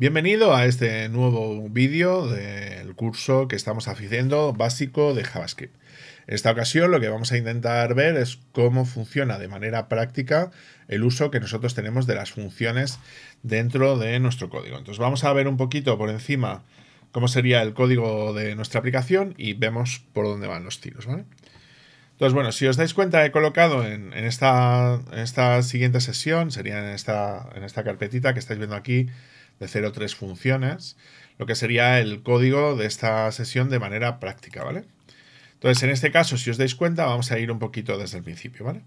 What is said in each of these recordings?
Bienvenido a este nuevo vídeo del curso que estamos haciendo básico de JavaScript. En esta ocasión lo que vamos a intentar ver es cómo funciona de manera práctica el uso que nosotros tenemos de las funciones dentro de nuestro código. Entonces vamos a ver un poquito por encima cómo sería el código de nuestra aplicación y vemos por dónde van los tiros. Entonces, bueno, si os dais cuenta, he colocado en, esta, en esta, siguiente sesión, sería esta, en esta carpetita que estáis viendo aquí, de 0.3 funciones, lo que sería el código de esta sesión de manera práctica, ¿vale? Entonces, en este caso, si os dais cuenta, vamos a ir un poquito desde el principio, ¿vale?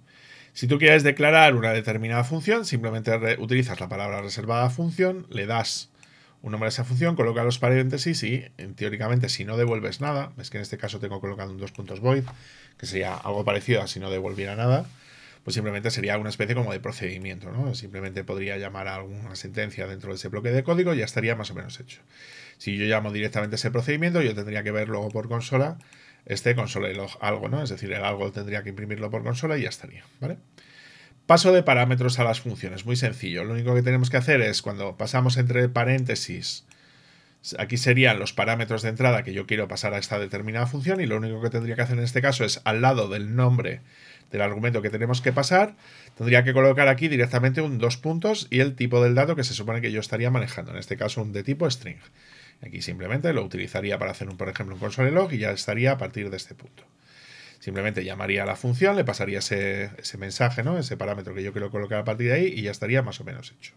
Si tú quieres declarar una determinada función, simplemente utilizas la palabra reservada función, le das un nombre a esa función, colocas los paréntesis y teóricamente si no devuelves nada, es que en este caso tengo colocado un dos puntos void, que sería algo parecido a si no devolviera nada, pues simplemente sería una especie como de procedimiento, ¿no? Simplemente podría llamar a alguna sentencia dentro de ese bloque de código y ya estaría más o menos hecho. Si yo llamo directamente ese procedimiento, yo tendría que ver luego por consola este consola y algo, ¿no? Es decir, el algo tendría que imprimirlo por consola y ya estaría, ¿vale? Paso de parámetros a las funciones, muy sencillo. Lo único que tenemos que hacer es cuando pasamos entre paréntesis Aquí serían los parámetros de entrada que yo quiero pasar a esta determinada función y lo único que tendría que hacer en este caso es al lado del nombre del argumento que tenemos que pasar, tendría que colocar aquí directamente un dos puntos y el tipo del dato que se supone que yo estaría manejando, en este caso un de tipo string. Aquí simplemente lo utilizaría para hacer, un, por ejemplo, un console log y ya estaría a partir de este punto. Simplemente llamaría a la función, le pasaría ese, ese mensaje, ¿no? ese parámetro que yo quiero colocar a partir de ahí y ya estaría más o menos hecho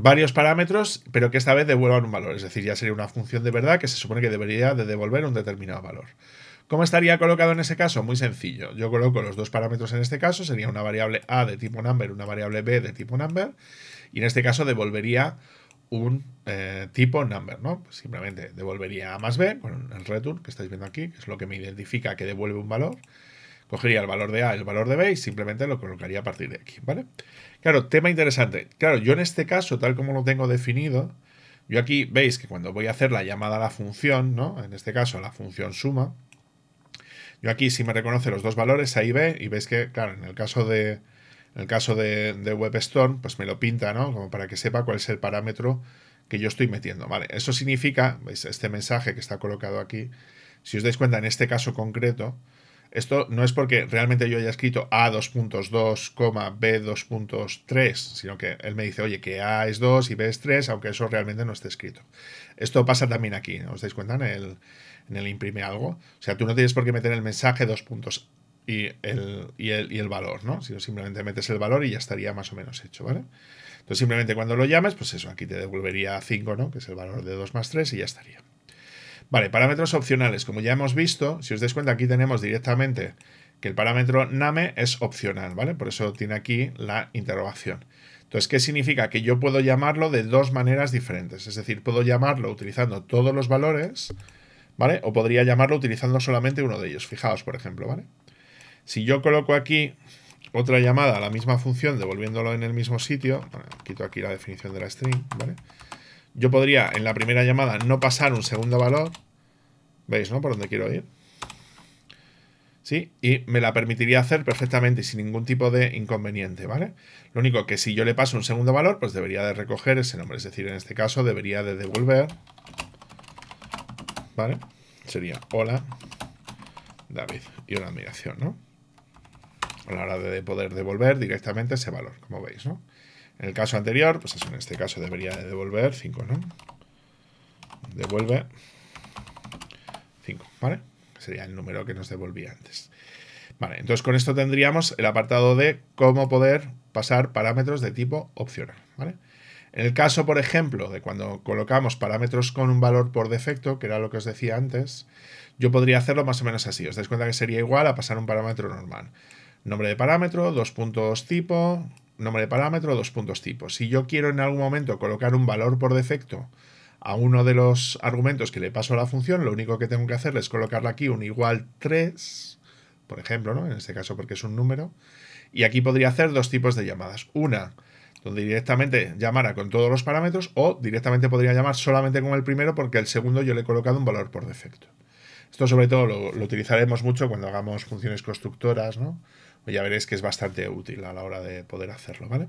varios parámetros, pero que esta vez devuelvan un valor. Es decir, ya sería una función de verdad que se supone que debería de devolver un determinado valor. ¿Cómo estaría colocado en ese caso? Muy sencillo. Yo coloco los dos parámetros en este caso. Sería una variable A de tipo number, una variable B de tipo number. Y en este caso devolvería un eh, tipo number, ¿no? Pues simplemente devolvería A más B con el return que estáis viendo aquí, que es lo que me identifica que devuelve un valor. Cogería el valor de A, el valor de B y simplemente lo colocaría a partir de aquí, ¿vale? Claro, tema interesante. Claro, yo en este caso, tal como lo tengo definido, yo aquí veis que cuando voy a hacer la llamada a la función, ¿no? En este caso, la función suma, yo aquí si me reconoce los dos valores, A y B, y veis que, claro, en el caso de, en el caso de, de WebStorm, pues me lo pinta, ¿no? Como para que sepa cuál es el parámetro que yo estoy metiendo, ¿vale? Eso significa, veis, este mensaje que está colocado aquí, si os dais cuenta, en este caso concreto, esto no es porque realmente yo haya escrito A2.2, B2.3, sino que él me dice, oye, que A es 2 y B es 3, aunque eso realmente no esté escrito. Esto pasa también aquí, ¿os dais cuenta? En el, imprime algo. O sea, tú no tienes por qué meter el mensaje dos puntos y el, y el, y el valor, ¿no? Sino simplemente metes el valor y ya estaría más o menos hecho, ¿vale? Entonces simplemente cuando lo llames, pues eso, aquí te devolvería 5, ¿no? Que es el valor de 2 más 3 y ya estaría. Vale, parámetros opcionales. Como ya hemos visto, si os dais cuenta, aquí tenemos directamente que el parámetro name es opcional, ¿vale? Por eso tiene aquí la interrogación. Entonces, ¿qué significa? Que yo puedo llamarlo de dos maneras diferentes. Es decir, puedo llamarlo utilizando todos los valores, ¿vale? O podría llamarlo utilizando solamente uno de ellos. Fijaos, por ejemplo, ¿vale? Si yo coloco aquí otra llamada a la misma función, devolviéndolo en el mismo sitio, quito aquí la definición de la string, ¿vale? vale yo podría en la primera llamada no pasar un segundo valor. ¿Veis, no? Por dónde quiero ir. ¿Sí? Y me la permitiría hacer perfectamente y sin ningún tipo de inconveniente, ¿vale? Lo único que si yo le paso un segundo valor, pues debería de recoger ese nombre. Es decir, en este caso debería de devolver, ¿vale? Sería hola David y una admiración, ¿no? A la hora de poder devolver directamente ese valor, como veis, ¿no? En el caso anterior, pues en este caso debería de devolver 5, ¿no? Devuelve 5, ¿vale? Sería el número que nos devolvía antes. Vale, entonces con esto tendríamos el apartado de cómo poder pasar parámetros de tipo opcional, ¿vale? En el caso, por ejemplo, de cuando colocamos parámetros con un valor por defecto, que era lo que os decía antes, yo podría hacerlo más o menos así. Os dais cuenta que sería igual a pasar un parámetro normal nombre de parámetro, dos puntos tipo, nombre de parámetro, dos puntos tipo. Si yo quiero en algún momento colocar un valor por defecto a uno de los argumentos que le paso a la función, lo único que tengo que hacer es colocarle aquí un igual 3, por ejemplo, ¿no? en este caso porque es un número, y aquí podría hacer dos tipos de llamadas. Una, donde directamente llamara con todos los parámetros o directamente podría llamar solamente con el primero porque el segundo yo le he colocado un valor por defecto. Esto sobre todo lo, lo utilizaremos mucho cuando hagamos funciones constructoras, ¿no? Pues ya veréis que es bastante útil a la hora de poder hacerlo, ¿vale?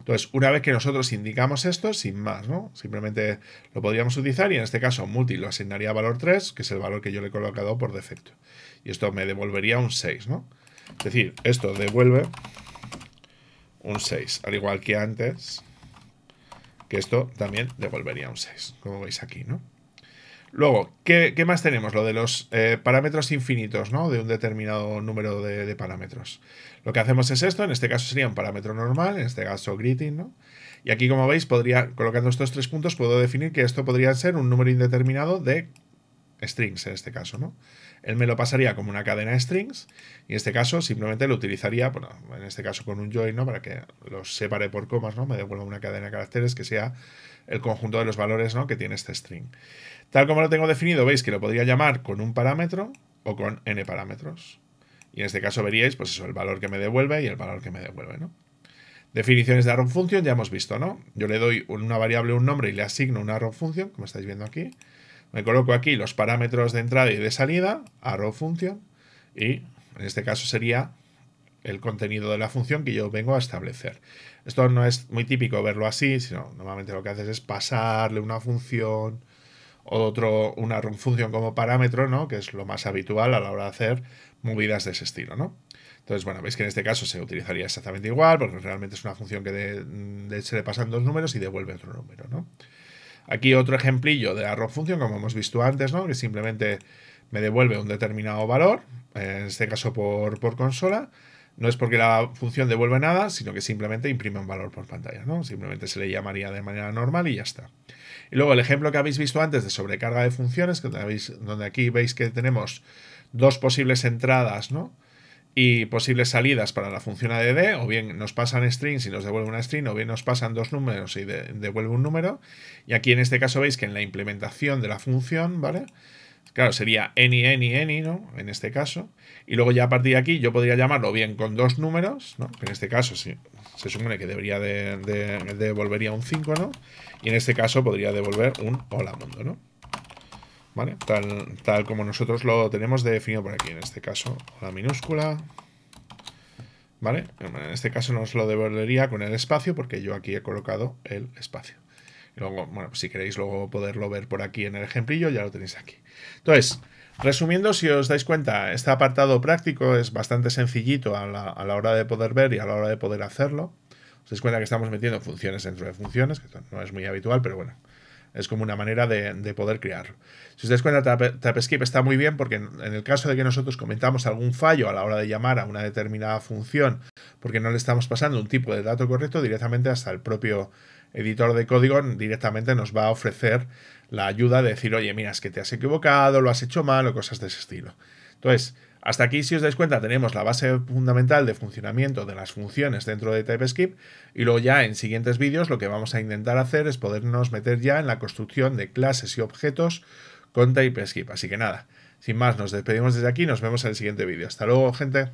Entonces, una vez que nosotros indicamos esto, sin más, ¿no? Simplemente lo podríamos utilizar y en este caso multi lo asignaría valor 3, que es el valor que yo le he colocado por defecto. Y esto me devolvería un 6, ¿no? Es decir, esto devuelve un 6, al igual que antes, que esto también devolvería un 6, como veis aquí, ¿no? Luego, ¿qué, más tenemos? Lo de los eh, parámetros infinitos, ¿no? De un determinado número de, parámetros. Lo que hacemos es esto, en este caso sería un parámetro normal, en este caso greeting, ¿no? Y aquí, como veis, podría, colocando estos tres puntos, puedo definir que esto podría ser un número indeterminado de strings en este caso, ¿no? Él me lo pasaría como una cadena de strings y en este caso simplemente lo utilizaría, bueno, en este caso con un join, ¿no? Para que los separe por comas, ¿no? Me devuelva una cadena de caracteres que sea el conjunto de los valores, ¿no? Que tiene este string. Tal como lo tengo definido, veis que lo podría llamar con un parámetro o con n parámetros. Y en este caso veríais, pues eso, el valor que me devuelve y el valor que me devuelve, ¿no? Definiciones de arrow function ya hemos visto, ¿no? Yo le doy una variable un nombre y le asigno una arrow function, como estáis viendo aquí. Me coloco aquí los parámetros de entrada y de salida, arrow function, y en este caso sería el contenido de la función que yo vengo a establecer. Esto no es muy típico verlo así, sino normalmente lo que haces es pasarle una función o otro, una función como parámetro, ¿no? Que es lo más habitual a la hora de hacer movidas de ese estilo, ¿no? Entonces, bueno, veis que en este caso se utilizaría exactamente igual, porque realmente es una función que se le pasan dos números y devuelve otro número, ¿no? Aquí otro ejemplillo de la función como hemos visto antes, ¿no? que simplemente me devuelve un determinado valor, en este caso por, consola. No es porque la función devuelve nada, sino que simplemente imprime un valor por pantalla. ¿no? Simplemente se le llamaría de manera normal y ya está. Y luego el ejemplo que habéis visto antes de sobrecarga de funciones, donde aquí veis que tenemos dos posibles entradas, ¿no? y posibles salidas para la función ADD, o bien nos pasan strings y nos devuelve una string, o bien nos pasan dos números y devuelve un número. Y aquí en este caso veis que en la implementación de la función, ¿vale? Claro, sería any, any, any, ¿no? En este caso. Y luego ya a partir de aquí yo podría llamarlo bien con dos números, ¿no? en este caso si se supone que debería de, devolvería un 5, ¿no? Y en este caso podría devolver un hola mundo, ¿no? ¿Vale? Tal, tal como nosotros lo tenemos definido por aquí. En este caso, la minúscula. ¿Vale? En este caso nos lo devolvería con el espacio porque yo aquí he colocado el espacio. Y luego, bueno, pues si queréis luego poderlo ver por aquí en el ejemplillo, ya lo tenéis aquí. Entonces, resumiendo, si os dais cuenta, este apartado práctico es bastante sencillito a la, a la hora de poder ver y a la hora de poder hacerlo. Os dais cuenta que estamos metiendo funciones dentro de funciones, que no es muy habitual, pero bueno, es como una manera de, poder crearlo. Si os dais cuenta, TapScape está muy bien porque en, el caso de que nosotros comentamos algún fallo a la hora de llamar a una determinada función porque no le estamos pasando un tipo de dato correcto, directamente hasta el propio editor de código directamente nos va a ofrecer la ayuda de decir, oye, mira, es que te has equivocado, lo has hecho mal o cosas de ese estilo. Entonces, hasta aquí, si os dais cuenta, tenemos la base fundamental de funcionamiento de las funciones dentro de TypeScript y luego ya en siguientes vídeos lo que vamos a intentar hacer es podernos meter ya en la construcción de clases y objetos con TypeScript. Así que nada, sin más, nos despedimos desde aquí, nos vemos en el siguiente vídeo. Hasta luego, gente.